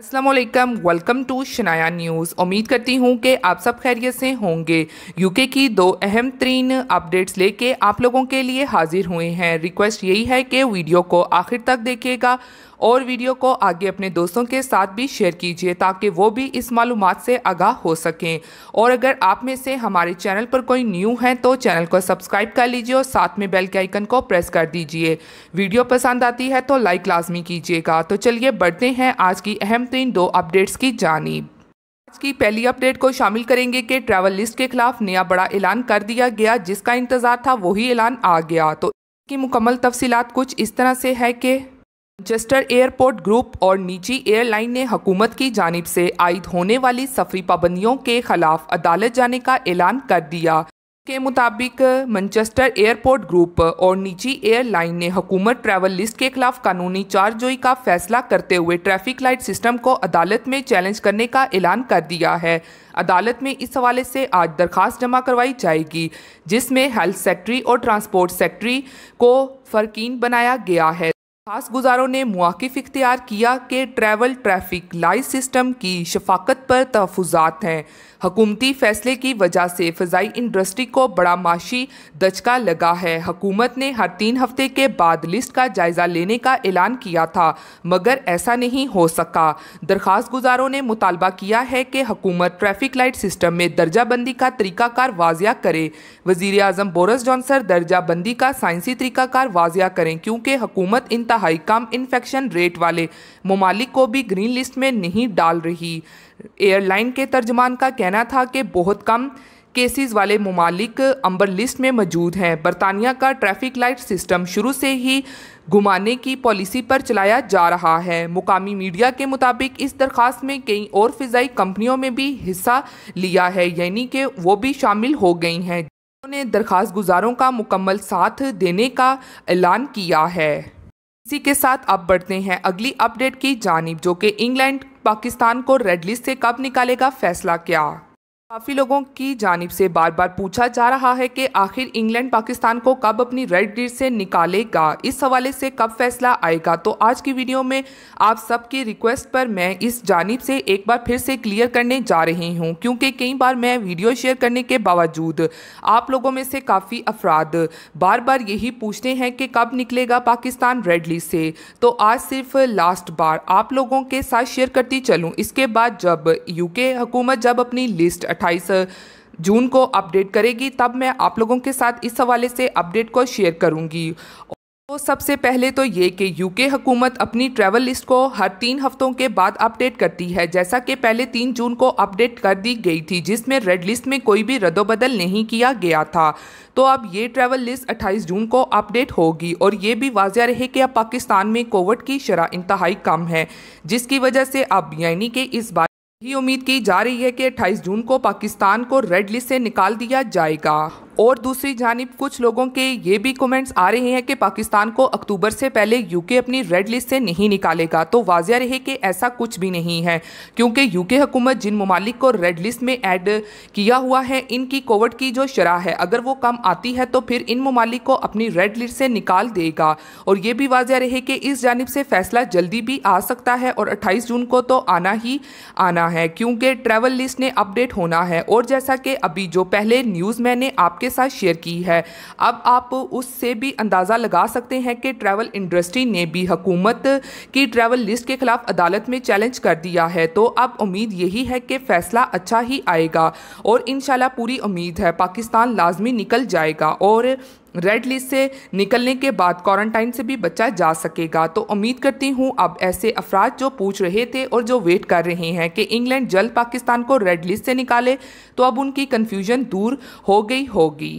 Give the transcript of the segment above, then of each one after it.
Aslam welcome to Shanaya news उम्मीद करती हूँ कि आप सब खैरियत से होंगे यूके की दो अहम तरीन अपडेट्स लेके आप लोगों के लिए हाजिर हुए हैं रिक्वेस्ट यही है कि वीडियो को आखिर तक देखिएगा और वीडियो को आगे अपने दोस्तों के साथ भी शेयर कीजिए ताकि वो भी इस मालूम से आगाह हो सकें और अगर आप में से हमारे चैनल पर कोई न्यू है तो चैनल को सब्सक्राइब कर लीजिए और साथ में बेल के आइकन को प्रेस कर दीजिए वीडियो पसंद आती है तो लाइक लाजमी कीजिएगा तो चलिए बढ़ते हैं आज की अहम तीन दो अपडेट्स की जानब आज की पहली अपडेट को शामिल करेंगे कि ट्रैवल लिस्ट के खिलाफ नया बड़ा ऐलान कर दिया गया जिसका इंतजार था वही ऐलान आ गया तो इसकी मुकम्मल तफसीत कुछ इस तरह से है कि मैनचेस्टर एयरपोर्ट ग्रुप और निजी एयरलाइन ने हुकूमत की जानब से आयद होने वाली सफरी पाबंदियों के खिलाफ अदालत जाने का ऐलान कर दिया के मुताबिक मैनचेस्टर एयरपोर्ट ग्रुप और निजी एयरलाइन ने हुकूमत ट्रैवल लिस्ट के खिलाफ कानूनी चारजोई का फैसला करते हुए ट्रैफिक लाइट सिस्टम को अदालत में चैलेंज करने का ऐलान कर दिया है अदालत में इस हवाले से आज दरखास्त जमा करवाई जाएगी जिसमें हेल्थ सेक्ट्री और ट्रांसपोर्ट सेक्ट्री को फरकीन बनाया गया है खास गुजारों ने मौक़ इख्तियार किया कि ट्रैवल ट्रैफिक लाइट सिस्टम की शफाकत पर तहफात हैं हकूमती फैसले की वजह से फ़जाई इंडस्ट्री को बड़ा माशी दचका लगा है हकूमत ने हर तीन हफ्ते के बाद लिस्ट का जायज़ा लेने का ऐलान किया था मगर ऐसा नहीं हो सका दरख्वास्त गुजारों ने मुतालबा किया है कि हकूमत ट्रैफिक लाइट सिस्टम में दर्जाबंदी का तरीकाकार वाजिया करे वजीर अजम बोरस जॉनसर दर्जाबंदी का साइंसी तरीकाकार वाजिया करें क्योंकि हकूमत इंतहाई कम इन्फेक्शन रेट वाले ममालिक को भी ग्रीन लिस्ट में नहीं डाल रही एयरलाइन के तर्जमान का कहना था कि बहुत कम केसेस वाले ममालिक अंबर लिस्ट में मौजूद हैं बरतानिया का ट्रैफिक लाइट सिस्टम शुरू से ही घुमाने की पॉलिसी पर चलाया जा रहा है मुकामी मीडिया के मुताबिक इस दरख्वास्त में कई और फिजाई कंपनियों में भी हिस्सा लिया है यानी कि वो भी शामिल हो गई हैं जिन्होंने दरख्वास्त गुजारों का मुकम्मल साथ देने का ऐलान किया है इसी के साथ अब बढ़ते हैं अगली अपडेट की जानब जो कि इंग्लैंड पाकिस्तान को रेड लिस्ट से कब निकालेगा फैसला किया काफ़ी लोगों की जानब से बार बार पूछा जा रहा है कि आखिर इंग्लैंड पाकिस्तान को कब अपनी रेड लिस्ट से निकालेगा इस हवाले से कब फैसला आएगा तो आज की वीडियो में आप सबकी रिक्वेस्ट पर मैं इस जानब से एक बार फिर से क्लियर करने जा रही हूं क्योंकि कई बार मैं वीडियो शेयर करने के बावजूद आप लोगों में से काफ़ी अफराद बार बार यही पूछते हैं कि कब निकलेगा पाकिस्तान रेड लिस्ट से तो आज सिर्फ लास्ट बार आप लोगों के साथ शेयर करती चलूँ इसके बाद जब यू के हुकूमत जब अपनी लिस्ट अट्ठाईस जून को अपडेट करेगी तब मैं आप लोगों के साथ इस हवाले से अपडेट को शेयर करूंगी तो सबसे पहले तो ये कि यूके हुकूमत अपनी ट्रैवल लिस्ट को हर तीन हफ्तों के बाद अपडेट करती है जैसा कि पहले तीन जून को अपडेट कर दी गई थी जिसमें रेड लिस्ट में कोई भी रद्दबदल नहीं किया गया था तो अब ये ट्रैवल लिस्ट 28 जून को अपडेट होगी और ये भी वाजह रहे कि अब पाकिस्तान में कोविड की शरह इंतहाई कम है जिसकी वजह से अब यानी कि इस बार ही उम्मीद की जा रही है कि 28 जून को पाकिस्तान को रेड लिस्ट से निकाल दिया जाएगा और दूसरी जानब कुछ लोगों के ये भी कमेंट्स आ रहे हैं कि पाकिस्तान को अक्टूबर से पहले यूके अपनी रेड लिस्ट से नहीं निकालेगा तो वाजिया रहे कि ऐसा कुछ भी नहीं है क्योंकि यूके हुकूमत जिन ममालिक को रेड लिस्ट में ऐड किया हुआ है इनकी कोविड की जो शराह है अगर वो कम आती है तो फिर इन ममालिक को अपनी रेड लिस्ट से निकाल देगा और ये भी वाजिया रहे कि इस जानब से फैसला जल्दी भी आ सकता है और अट्ठाईस जून को तो आना ही आना है क्योंकि ट्रैवल लिस्ट ने अपडेट होना है और जैसा कि अभी जो पहले न्यूज़ मैंने आपके आपके साथ शेयर की है अब आप उससे भी अंदाज़ा लगा सकते हैं कि ट्रैवल इंडस्ट्री ने भी हुकूमत की ट्रैवल लिस्ट के खिलाफ अदालत में चैलेंज कर दिया है तो अब उम्मीद यही है कि फैसला अच्छा ही आएगा और इन पूरी उम्मीद है पाकिस्तान लाजमी निकल जाएगा और रेड लिस्ट से निकलने के बाद क्वारंटाइन से भी बचा जा सकेगा तो उम्मीद करती हूँ अब ऐसे अफराज जो पूछ रहे थे और जो वेट कर रहे हैं कि इंग्लैंड जल्द पाकिस्तान को रेड लिस्ट से निकाले तो अब उनकी कन्फ्यूजन दूर हो गई होगी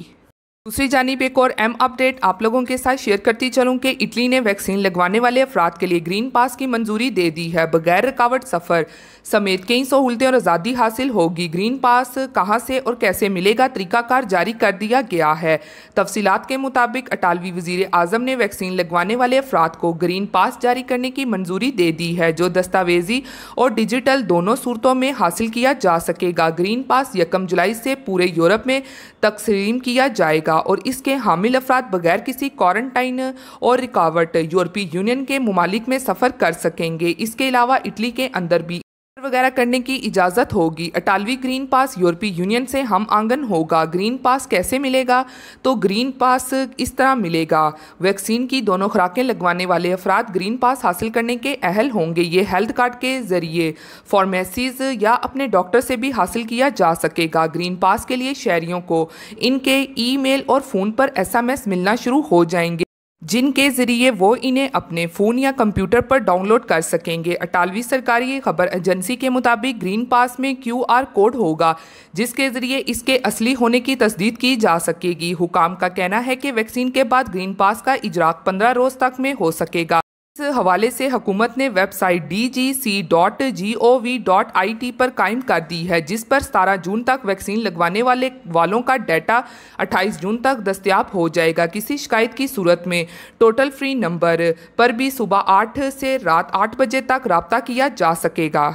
दूसरी जानब एक और अहम अपडेट आप लोगों के साथ शेयर करती चलूं कि इटली ने वैक्सीन लगवाने वाले अफराद के लिए ग्रीन पास की मंजूरी दे दी है बगैर रुकावट सफ़र समेत कई सहूलतें और आज़ादी हासिल होगी ग्रीन पास कहां से और कैसे मिलेगा तरीकाकार जारी कर दिया गया है तफसीत के मुताबिक अटालवी वजीर अजम ने वैक्सीन लगवाने वाले अफराद को ग्रीन पास जारी करने की मंजूरी दे दी है जो दस्तावेजी और डिजिटल दोनों सूरतों में हासिल किया जा सकेगा ग्रीन पास यकम जुलाई से पूरे यूरोप में तकसीम किया जाएगा और इसके हामिल अफराद बगैर किसी क्वारंटाइन और रिकावट यूरोपीय यूनियन के ममालिक में सफ़र कर सकेंगे इसके अलावा इटली के अंदर भी वगैरह करने की इजाज़त होगी अटालवी ग्रीन पास यूरोपीय यूनियन से हम आंगन होगा ग्रीन पास कैसे मिलेगा तो ग्रीन पास इस तरह मिलेगा वैक्सीन की दोनों खुराकें लगवाने वाले अफराद ग्रीन पास हासिल करने के अहल होंगे ये हेल्थ कार्ड के ज़रिए फार्मेसीज़ या अपने डॉक्टर से भी हासिल किया जा सकेगा ग्रीन पास के लिए शहरियों को इनके ई और फ़ोन पर एस मिलना शुरू हो जाएंगे जिनके ज़रिए वो इन्हें अपने फ़ोन या कंप्यूटर पर डाउनलोड कर सकेंगे अटालवी सरकारी खबर एजेंसी के मुताबिक ग्रीन पास में क्यूआर कोड होगा जिसके ज़रिए इसके असली होने की तस्दीद की जा सकेगी हुकाम का कहना है कि वैक्सीन के बाद ग्रीन पास का इजराक पंद्रह रोज़ तक में हो सकेगा हवाले से हुकूमत ने website D G C dot G O V dot I T पर कायम कर दी है जिस पर सतारह जून तक वैक्सीन लगवाने वाले वालों का डाटा अट्ठाईस जून तक दस्तियाब हो जाएगा किसी शिकायत की सूरत में टोटल फ्री नंबर पर भी सुबह आठ से रात आठ बजे तक रबता किया जा सकेगा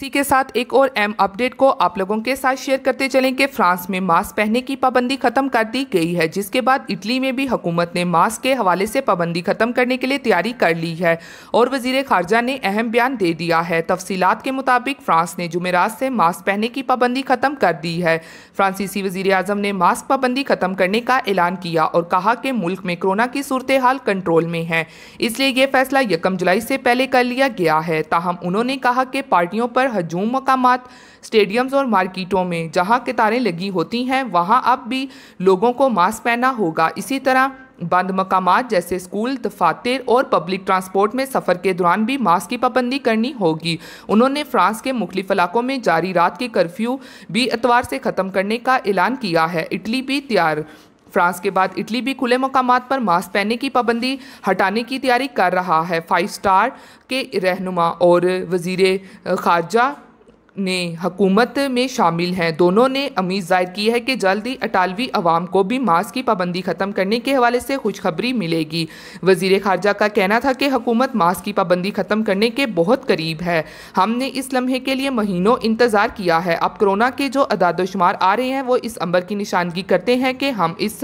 इसी के साथ एक और एम अपडेट को आप लोगों के साथ शेयर करते चलें कि फ्रांस में मास्क पहनने की पाबंदी खत्म कर दी गई है जिसके बाद इटली में भी हुकूमत ने मास्क के हवाले से पाबंदी खत्म करने के लिए तैयारी कर ली है और वजीर खारजा ने अहम बयान दे दिया है तफसीत के मुताबिक फ्रांस ने जुमेरात से मास्क पहनने की पाबंदी खत्म कर दी है फ्रांसीसी वजीर अजम ने मास्क पाबंदी खत्म करने का ऐलान किया और कहा कि मुल्क में कोरोना की सूरत हाल कंट्रोल में है इसलिए यह फैसला यकम जुलाई से पहले कर लिया गया है ताहम उन्होंने कहा कि पार्टियों पर पर हजूम मकाम स्टेडियम्स और मार्केटों में जहाँ कितारें लगी होती हैं वहाँ अब भी लोगों को मास्क पहनना होगा इसी तरह बंद मकाम जैसे स्कूल दफातर और पब्लिक ट्रांसपोर्ट में सफ़र के दौरान भी मास्क की पाबंदी करनी होगी उन्होंने फ्रांस के मुख्तफ इलाकों में जारी रात के कर्फ्यू भी इतवार से ख़त्म करने का ऐलान किया है इटली भी तैयार फ्रांस के बाद इटली भी खुले मकाम पर मास्क पहनने की पाबंदी हटाने की तैयारी कर रहा है फाइव स्टार के रहनुमा और वजीर खारजा ने हकूमत में शामिल हैं दोनों ने उम्मीद जाहिर की है कि जल्द ही अटालवी अवाम को भी मास्क की पाबंदी ख़त्म करने के हवाले से खुशखबरी मिलेगी वजीर खारजा का कहना था कि हकूमत मास्क की पाबंदी ख़त्म करने के बहुत करीब है हमने इस लम्हे के लिए महीनों इंतज़ार किया है अब कोरोना के जो अदादोशुमार आ रहे हैं वो इस अंबर की निशानगी करते हैं कि हम इस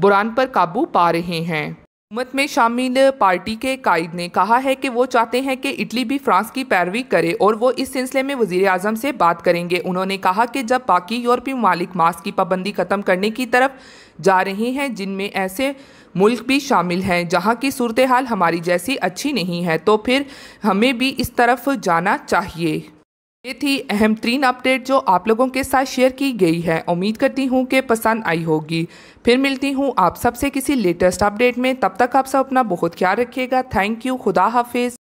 बुरान पर काबू पा रहे हैं हुकूमत में शामिल पार्टी के कायद ने कहा है कि वो चाहते हैं कि इटली भी फ्रांस की पैरवी करे और वो इस सिलसिले में वजीर अजम से बात करेंगे उन्होंने कहा कि जब बाकी यूरोपीय ममालिक मास्क की पाबंदी ख़त्म करने की तरफ जा रहे हैं जिनमें ऐसे मुल्क भी शामिल हैं जहां की सूरत हाल हमारी जैसी अच्छी नहीं है तो फिर हमें भी इस तरफ जाना चाहिए ये थी अहम तरीन अपडेट जो आप लोगों के साथ शेयर की गई है उम्मीद करती हूँ कि पसंद आई होगी फिर मिलती हूँ आप सबसे किसी लेटेस्ट अपडेट में तब तक आप सब अपना बहुत ख्याल रखिएगा थैंक यू खुदा हाफिज़